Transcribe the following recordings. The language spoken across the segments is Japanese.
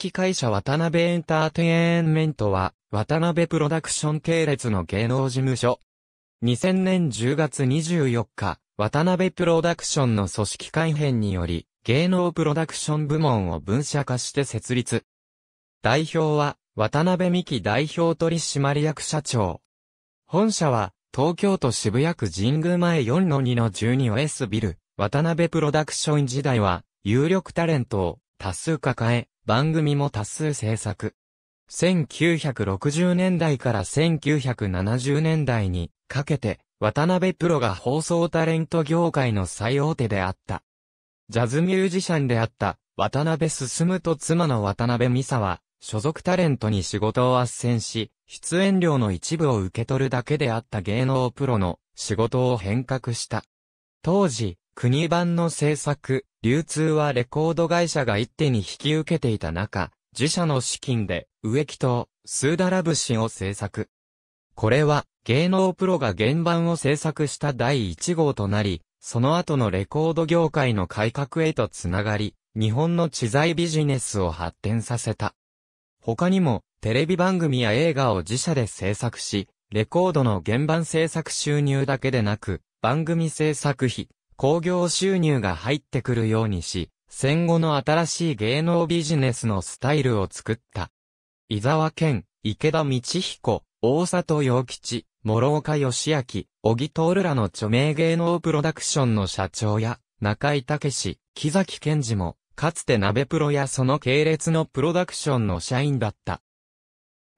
機会社渡辺エンターテインメントは、渡辺プロダクション系列の芸能事務所。2000年10月24日、渡辺プロダクションの組織改編により、芸能プロダクション部門を分社化して設立。代表は、渡辺美希代表取締役社長。本社は、東京都渋谷区神宮前 4-2-12S ビル、渡辺プロダクション時代は、有力タレントを多数抱え、番組も多数制作。1960年代から1970年代にかけて、渡辺プロが放送タレント業界の最大手であった。ジャズミュージシャンであった渡辺進と妻の渡辺美沙は、所属タレントに仕事を斡旋し、出演料の一部を受け取るだけであった芸能プロの仕事を変革した。当時、国版の制作、流通はレコード会社が一手に引き受けていた中、自社の資金で植木とスーダラブシを制作。これは芸能プロが原版を制作した第1号となり、その後のレコード業界の改革へとつながり、日本の知財ビジネスを発展させた。他にも、テレビ番組や映画を自社で制作し、レコードの原版制作収入だけでなく、番組制作費、興行収入が入ってくるようにし、戦後の新しい芸能ビジネスのスタイルを作った。伊沢健、池田道彦、大里洋吉、諸岡義明、小木徹らの著名芸能プロダクションの社長や、中井武史、木崎健二も、かつて鍋プロやその系列のプロダクションの社員だった。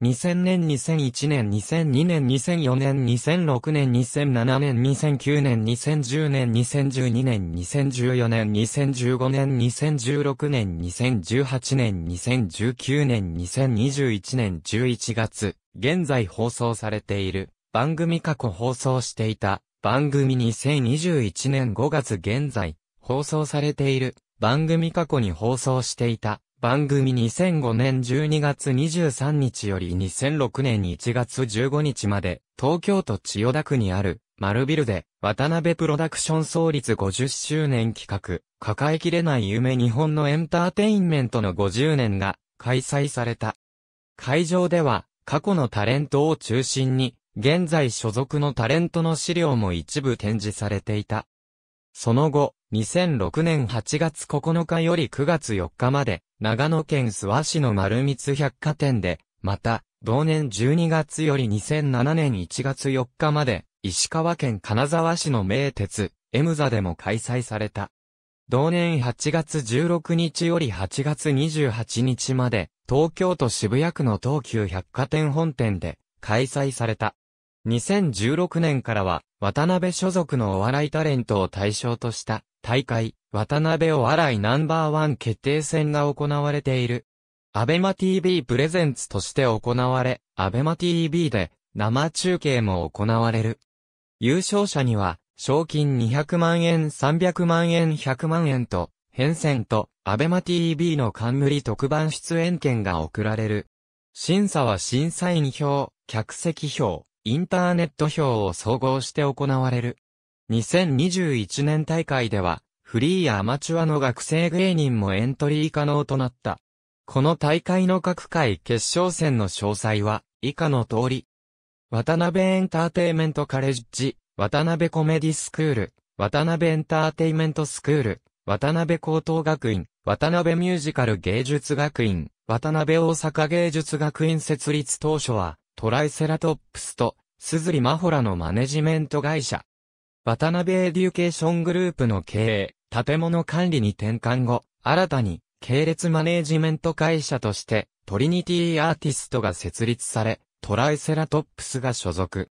2000年、2001年、2002年、2004年、2006年、2007年、2009年、2010年、2012年、2014年、2015年、2016年、2018年、2019年、2021年11月、現在放送されている、番組過去放送していた、番組2021年5月現在、放送されている、番組過去に放送していた、番組2005年12月23日より2006年1月15日まで、東京都千代田区にある、丸ビルで、渡辺プロダクション創立50周年企画、抱えきれない夢日本のエンターテインメントの50年が、開催された。会場では、過去のタレントを中心に、現在所属のタレントの資料も一部展示されていた。その後、2006年8月9日より9月4日まで、長野県諏訪市の丸光百貨店で、また、同年12月より2007年1月4日まで、石川県金沢市の名鉄、エムザでも開催された。同年8月16日より8月28日まで、東京都渋谷区の東急百貨店本店で開催された。2016年からは、渡辺所属のお笑いタレントを対象とした、大会、渡辺お笑いナンバーワン決定戦が行われている。アベマ TV プレゼンツとして行われ、アベマ TV で、生中継も行われる。優勝者には、賞金200万円、300万円、100万円と、変遷と、アベマ TV の冠特番出演権が贈られる。審査は審査員票、客席票、インターネット票を総合して行われる。2021年大会では、フリーやアマチュアの学生芸人もエントリー可能となった。この大会の各回決勝戦の詳細は、以下の通り。渡辺エンターテイメントカレッジ、渡辺コメディスクール、渡辺エンターテイメントスクール、渡辺高等学院、渡辺ミュージカル芸術学院、渡辺大阪芸術学院設立当初は、トライセラトップスと、ズリマホラのマネジメント会社。渡辺エデュケーショングループの経営、建物管理に転換後、新たに、系列マネジメント会社として、トリニティアーティストが設立され、トライセラトップスが所属。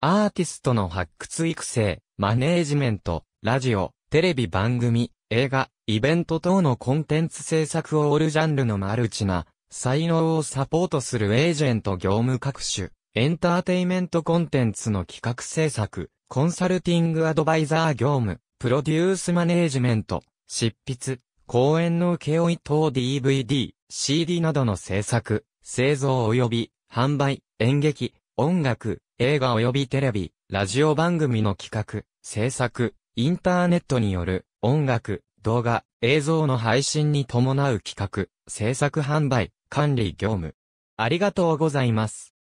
アーティストの発掘育成、マネージメント、ラジオ、テレビ番組、映画、イベント等のコンテンツ制作をオールジャンルのマルチな才能をサポートするエージェント業務各種、エンターテイメントコンテンツの企画制作、コンサルティングアドバイザー業務、プロデュースマネージメント、執筆、講演の請負等 DVD、CD などの制作、製造及び販売、演劇、音楽、映画及びテレビ、ラジオ番組の企画、制作、インターネットによる音楽、動画、映像の配信に伴う企画、制作販売、管理業務。ありがとうございます。